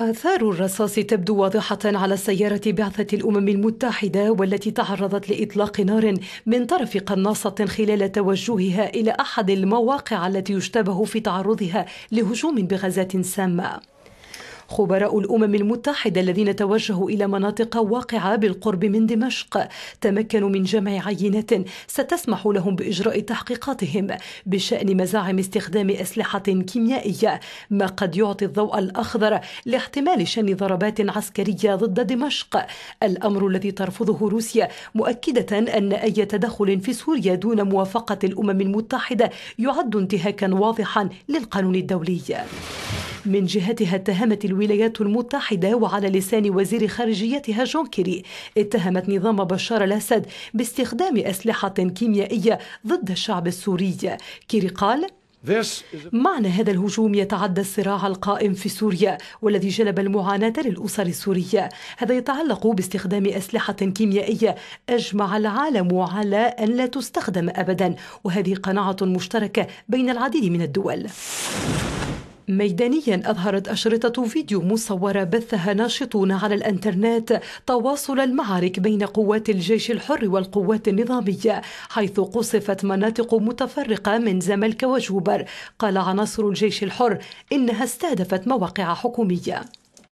آثار الرصاص تبدو واضحة على سيارة بعثة الأمم المتحدة والتي تعرضت لإطلاق نار من طرف قناصة خلال توجهها إلى أحد المواقع التي يشتبه في تعرضها لهجوم بغازات سامة خبراء الأمم المتحدة الذين توجهوا إلى مناطق واقعة بالقرب من دمشق تمكنوا من جمع عينات ستسمح لهم بإجراء تحقيقاتهم بشأن مزاعم استخدام أسلحة كيميائية ما قد يعطي الضوء الأخضر لاحتمال شن ضربات عسكرية ضد دمشق الأمر الذي ترفضه روسيا مؤكدة أن أي تدخل في سوريا دون موافقة الأمم المتحدة يعد انتهاكا واضحا للقانون الدولي من جهتها اتهمت الولايات المتحدة وعلى لسان وزير خارجيتها جون كيري اتهمت نظام بشار الأسد باستخدام أسلحة كيميائية ضد الشعب السوري كيري قال معنى هذا الهجوم يتعدى الصراع القائم في سوريا والذي جلب المعاناة للأسر السورية هذا يتعلق باستخدام أسلحة كيميائية أجمع العالم على أن لا تستخدم أبدا وهذه قناعة مشتركة بين العديد من الدول ميدانيا أظهرت أشرطة فيديو مصورة بثها ناشطون على الأنترنت تواصل المعارك بين قوات الجيش الحر والقوات النظامية حيث قصفت مناطق متفرقة من زملك وجوبر قال عناصر الجيش الحر إنها استهدفت مواقع حكومية